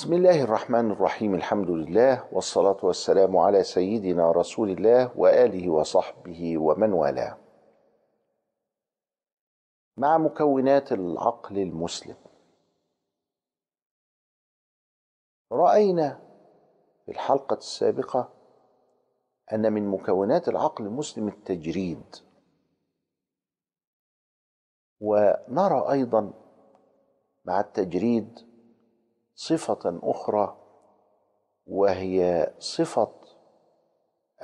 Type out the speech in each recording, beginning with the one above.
بسم الله الرحمن الرحيم الحمد لله والصلاة والسلام على سيدنا رسول الله وآله وصحبه ومن والاه مع مكونات العقل المسلم رأينا في الحلقة السابقة أن من مكونات العقل المسلم التجريد ونرى أيضا مع التجريد صفه اخرى وهي صفه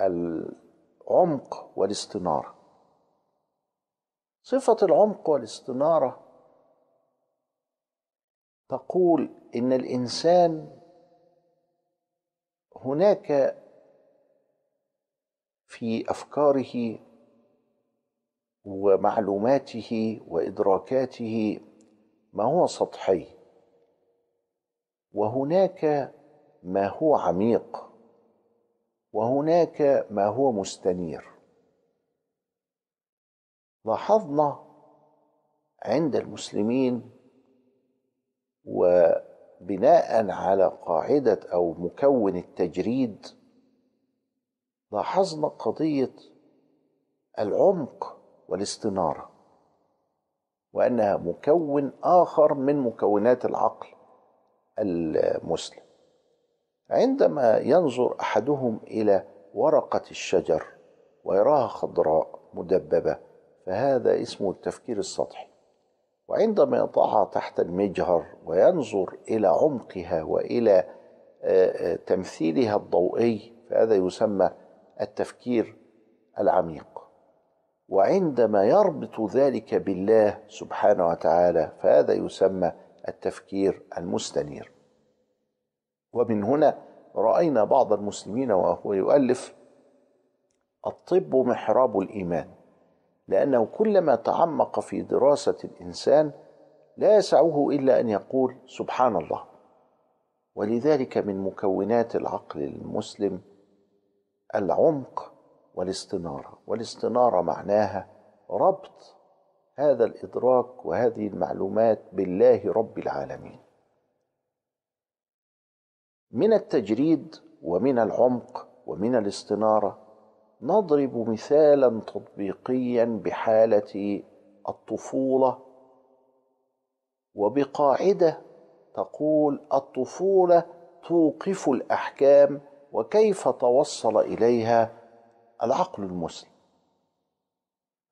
العمق والاستناره صفه العمق والاستناره تقول ان الانسان هناك في افكاره ومعلوماته وادراكاته ما هو سطحي وهناك ما هو عميق وهناك ما هو مستنير لاحظنا عند المسلمين وبناء على قاعده او مكون التجريد لاحظنا قضيه العمق والاستناره وانها مكون اخر من مكونات العقل المسلم عندما ينظر احدهم الى ورقه الشجر ويراها خضراء مدببه فهذا اسمه التفكير السطحي وعندما يضعها تحت المجهر وينظر الى عمقها والى آه، آه، تمثيلها الضوئي فهذا يسمى التفكير العميق وعندما يربط ذلك بالله سبحانه وتعالى فهذا يسمى التفكير المستنير ومن هنا راينا بعض المسلمين وهو يؤلف الطب محراب الايمان لانه كلما تعمق في دراسه الانسان لا يسعه الا ان يقول سبحان الله ولذلك من مكونات العقل المسلم العمق والاستناره والاستناره معناها ربط هذا الادراك وهذه المعلومات بالله رب العالمين من التجريد ومن العمق ومن الاستناره نضرب مثالا تطبيقيا بحاله الطفوله وبقاعده تقول الطفوله توقف الاحكام وكيف توصل اليها العقل المسلم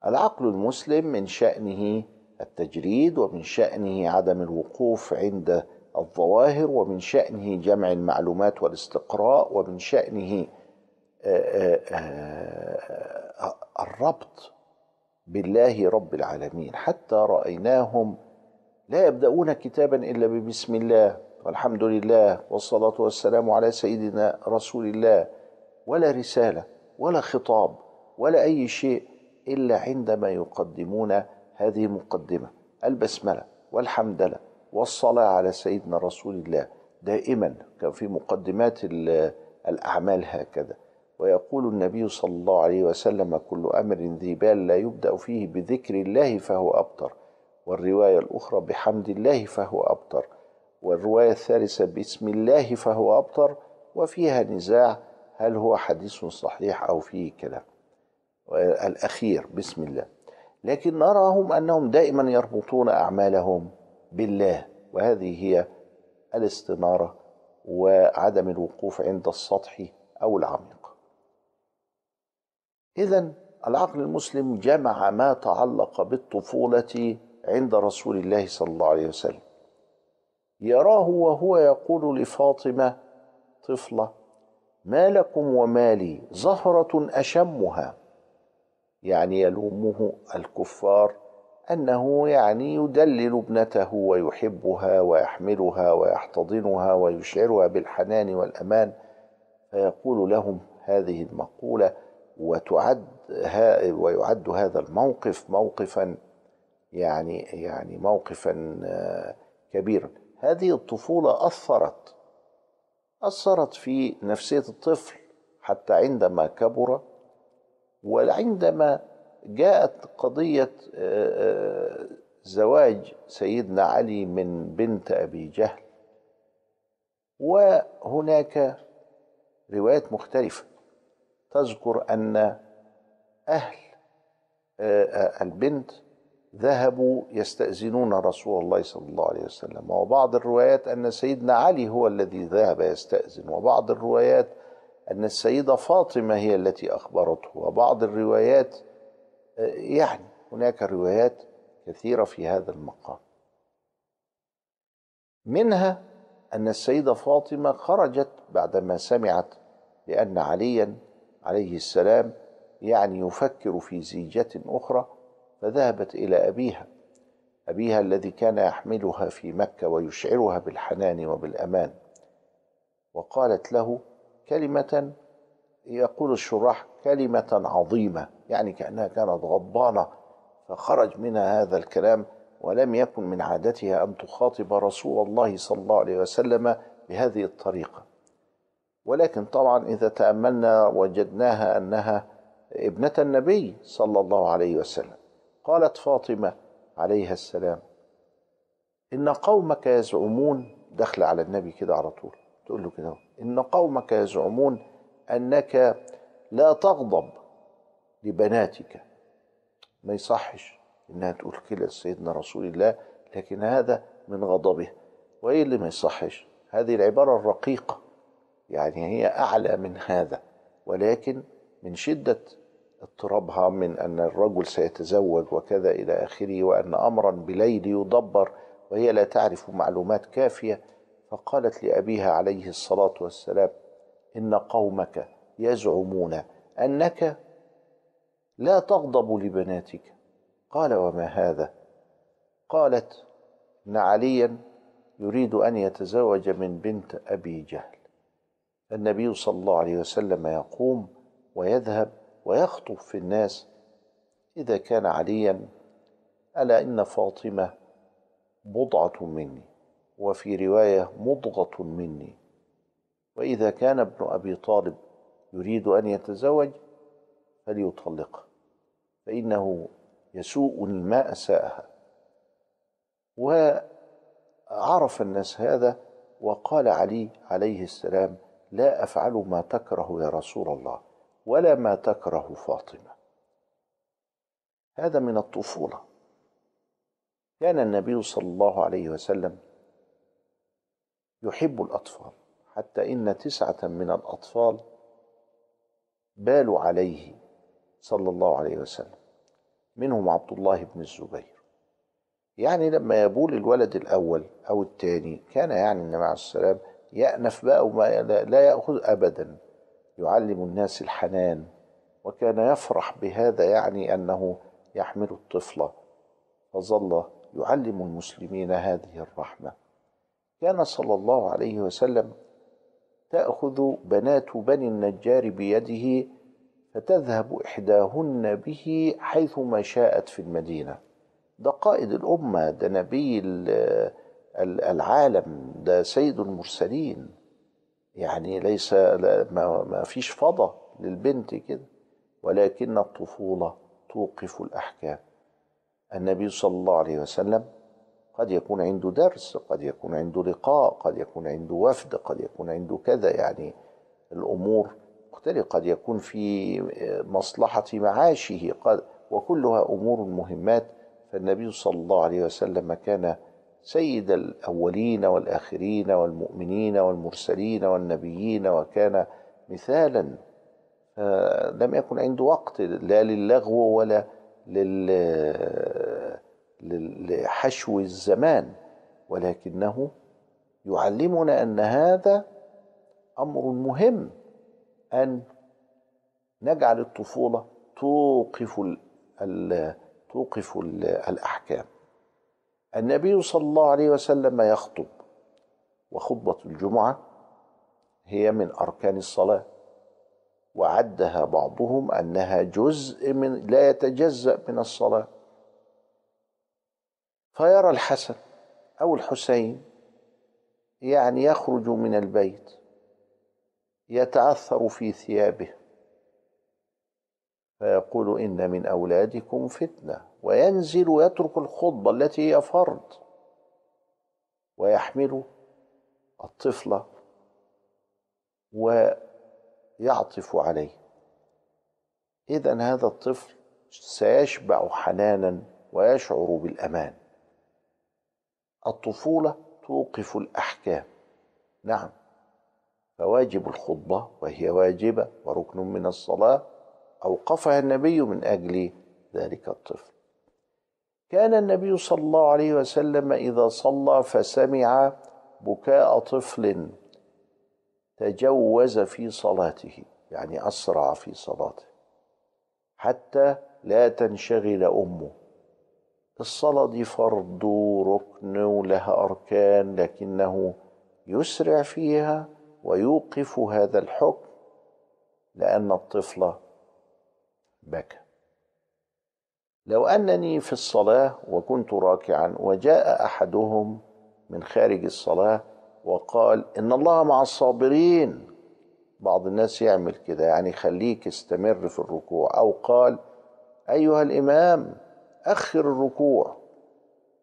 العقل المسلم من شأنه التجريد ومن شأنه عدم الوقوف عند الظواهر ومن شأنه جمع المعلومات والاستقراء ومن شأنه آه، آه، آه، الربط بالله رب العالمين حتى رأيناهم لا يبدأون كتابا إلا ببسم الله والحمد لله والصلاة والسلام على سيدنا رسول الله ولا رسالة ولا خطاب ولا أي شيء إلا عندما يقدمون هذه المقدمة البسملة والحمدلة والصلاة على سيدنا رسول الله دائما كان في مقدمات الأعمال هكذا ويقول النبي صلى الله عليه وسلم كل أمر ذي بال لا يبدأ فيه بذكر الله فهو أبطر والرواية الأخرى بحمد الله فهو أبطر والرواية الثالثة باسم الله فهو أبطر وفيها نزاع هل هو حديث صحيح أو فيه كلام الأخير بسم الله لكن نراهم أنهم دائما يربطون أعمالهم بالله وهذه هي الاستنارة وعدم الوقوف عند السطح أو العميق إذا العقل المسلم جمع ما تعلق بالطفولة عند رسول الله صلى الله عليه وسلم يراه وهو يقول لفاطمة طفلة ما لكم ومالي زهرة أشمها يعني يلومه الكفار انه يعني يدلل ابنته ويحبها ويحملها ويحتضنها ويشعرها بالحنان والامان فيقول لهم هذه المقوله وتعد ويعد هذا الموقف موقفا يعني يعني موقفا آه، كبيرا هذه الطفوله اثرت اثرت في نفسيه الطفل حتى عندما كبر وعندما جاءت قضية آه، آه، زواج سيدنا علي من بنت أبي جهل وهناك روايات مختلفة تذكر أن أهل آه، البنت ذهبوا يستأذنون رسول الله صلى الله عليه وسلم وبعض الروايات أن سيدنا علي هو الذي ذهب يستأذن وبعض الروايات أن السيدة فاطمة هي التي أخبرته وبعض الروايات آه، يعني هناك روايات كثيرة في هذا المقام منها أن السيدة فاطمة خرجت بعدما سمعت بأن عليا عليه السلام يعني يفكر في زيجة أخرى فذهبت إلى أبيها أبيها الذي كان يحملها في مكة ويشعرها بالحنان وبالأمان وقالت له كلمة يقول الشراح كلمة عظيمة يعني كأنها كانت غضبانة فخرج منها هذا الكلام ولم يكن من عادتها أن تخاطب رسول الله صلى الله عليه وسلم بهذه الطريقة ولكن طبعا إذا تأملنا وجدناها أنها ابنة النبي صلى الله عليه وسلم قالت فاطمة عليها السلام إن قومك يزعمون دخل على النبي كده على طول تقول له كده إن قومك يزعمون أنك لا تغضب لبناتك ما يصحش إنها تقول كده لسيدنا رسول الله لكن هذا من غضبه وإيه اللي ما يصحش هذه العبارة الرقيقة يعني هي أعلى من هذا ولكن من شدة اضطرابها من أن الرجل سيتزوج وكذا إلى آخره وأن أمرا بليل يدبر وهي لا تعرف معلومات كافية فقالت لابيها عليه الصلاه والسلام ان قومك يزعمون انك لا تغضب لبناتك قال وما هذا قالت ان عليا يريد ان يتزوج من بنت ابي جهل النبي صلى الله عليه وسلم يقوم ويذهب ويخطب في الناس اذا كان عليا الا ان فاطمه بضعه مني وفي رواية مضغة مني وإذا كان ابن أبي طالب يريد أن يتزوج فليطلقها فإنه يسوء ما أساءها وعرف الناس هذا وقال علي عليه السلام لا أفعل ما تكره يا رسول الله ولا ما تكره فاطمة هذا من الطفولة كان النبي صلى الله عليه وسلم يحب الأطفال حتى إن تسعة من الأطفال بالوا عليه صلى الله عليه وسلم منهم عبد الله بن الزبير يعني لما يبول الولد الأول أو الثاني كان يعني النبي عليه السلام يأنف بقى وما لا يأخذ أبدا يعلم الناس الحنان وكان يفرح بهذا يعني أنه يحمل الطفلة فظل يعلم المسلمين هذه الرحمه كان صلى الله عليه وسلم تأخذ بنات بني النجار بيده فتذهب إحداهن به حيث ما شاءت في المدينة ده قائد الأمة ده نبي العالم ده سيد المرسلين يعني ليس ما فيش فضة للبنت كده ولكن الطفولة توقف الأحكام النبي صلى الله عليه وسلم قد يكون عنده درس قد يكون عنده لقاء قد يكون عنده وفد قد يكون عنده كذا يعني الأمور مختلفة قد يكون في آه، مصلحة معاشه قد وكلها أمور مهمات فالنبي صلى الله عليه وسلم كان سيد الأولين والآخرين والمؤمنين والمرسلين والنبيين وكان مثالا آه، لم يكن عنده وقت لا للغو ولا آه، لحشو الزمان ولكنه يعلمنا ان هذا امر مهم ان نجعل الطفوله توقف الـ توقف الـ الاحكام النبي صلى الله عليه وسلم يخطب وخطبه الجمعه هي من اركان الصلاه وعدها بعضهم انها جزء من لا يتجزا من الصلاه فيرى الحسن أو الحسين يعني يخرج من البيت يتأثر في ثيابه فيقول إن من أولادكم فتنة وينزل ويترك الخطبة التي هي فرض ويحمل الطفل ويعطف عليه إذا هذا الطفل سيشبع حنانا ويشعر بالأمان الطفولة توقف الأحكام نعم فواجب الخطبة وهي واجبة وركن من الصلاة أوقفها النبي من أجل ذلك الطفل كان النبي صلى الله عليه وسلم إذا صلى فسمع بكاء طفل تجوز في صلاته يعني أسرع في صلاته حتى لا تنشغل أمه الصلاة دي فرض وركن ولها أركان لكنه يسرع فيها ويوقف هذا الحكم لأن الطفل بكى لو أنني في الصلاة وكنت راكعا وجاء أحدهم من خارج الصلاة وقال إن الله مع الصابرين بعض الناس يعمل كده يعني خليك استمر في الركوع أو قال أيها الإمام أخر الركوع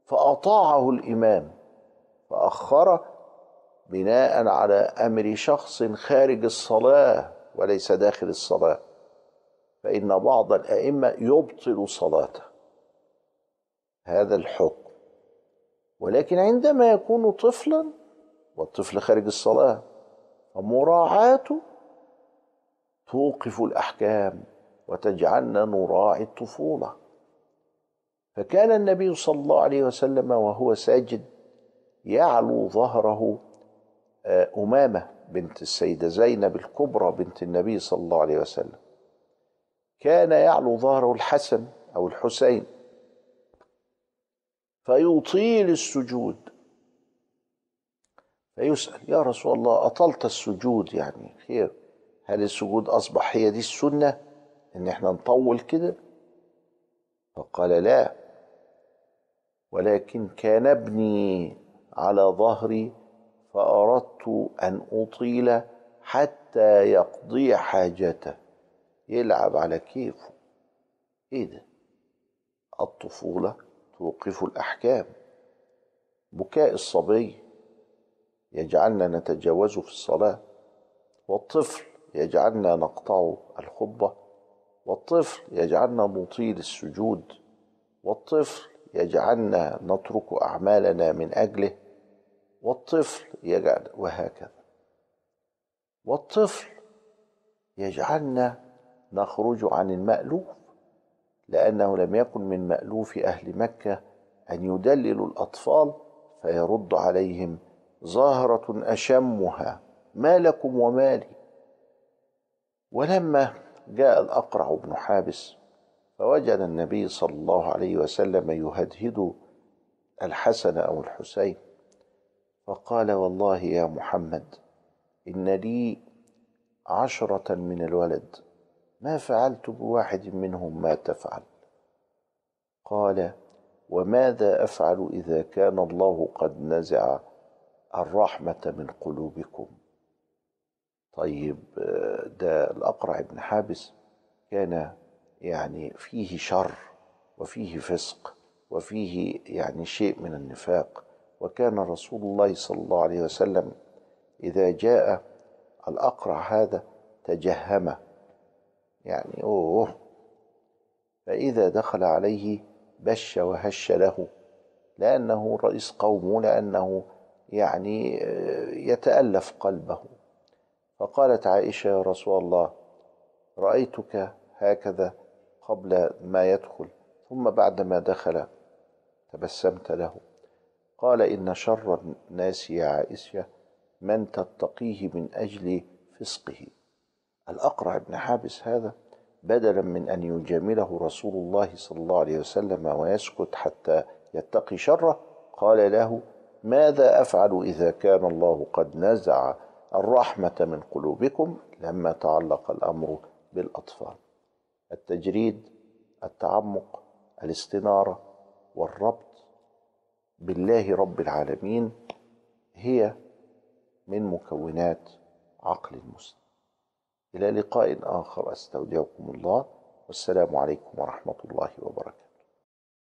فأطاعه الإمام فأخره بناء على أمر شخص خارج الصلاة وليس داخل الصلاة فإن بعض الأئمة يبطل صلاته هذا الحكم ولكن عندما يكون طفلا والطفل خارج الصلاة فمراعاته توقف الأحكام وتجعلنا نراعي الطفولة فكان النبي صلى الله عليه وسلم وهو ساجد يعلو ظهره آه، أمامة بنت السيدة زينب الكبرى بنت النبي صلى الله عليه وسلم كان يعلو ظهره الحسن أو الحسين فيطيل السجود فيسأل يا رسول الله أطلت السجود يعني خير هل السجود أصبح هي دي السنة إن إحنا نطول كده فقال لا ولكن كان ابني على ظهري فأردت أن أطيل حتى يقضي حاجته يلعب على كيفه إيه ده؟ الطفولة توقف الأحكام بكاء الصبي يجعلنا نتجاوزه في الصلاة والطفل يجعلنا نقطع الخطبة والطفل يجعلنا نطيل السجود والطفل يجعلنا نترك أعمالنا من أجله والطفل يجعل وهكذا والطفل يجعلنا نخرج عن المألوف لأنه لم يكن من مألوف أهل مكة أن يدللوا الأطفال فيرد عليهم ظاهرة أشمها ما لكم ومالي ولما جاء الأقرع بن حابس فوجد النبي صلى الله عليه وسلم يهدهد الحسن او الحسين فقال والله يا محمد ان لي عشره من الولد ما فعلت بواحد منهم ما تفعل قال وماذا افعل اذا كان الله قد نزع الرحمه من قلوبكم طيب آه، ده الاقرع بن حابس كان يعني فيه شر وفيه فسق وفيه يعني شيء من النفاق وكان رسول الله صلى الله عليه وسلم إذا جاء الأقرع هذا تجهم يعني أوه فإذا دخل عليه بش وهش له لأنه رئيس قومه لأنه يعني يتألف قلبه فقالت عائشة يا رسول الله رأيتك هكذا قبل ما يدخل ثم بعدما دخل تبسمت له قال إن شر الناس يا عائشة من تتقيه من أجل فسقه الأقرع بن حابس هذا بدلا من أن يجامله رسول الله صلى الله عليه وسلم ويسكت حتى يتقي شره قال له ماذا أفعل إذا كان الله قد نزع الرحمة من قلوبكم لما تعلق الأمر بالأطفال التجريد التعمق الاستناره والربط بالله رب العالمين هي من مكونات عقل المسلم الى لقاء اخر استودعكم الله والسلام عليكم ورحمه الله وبركاته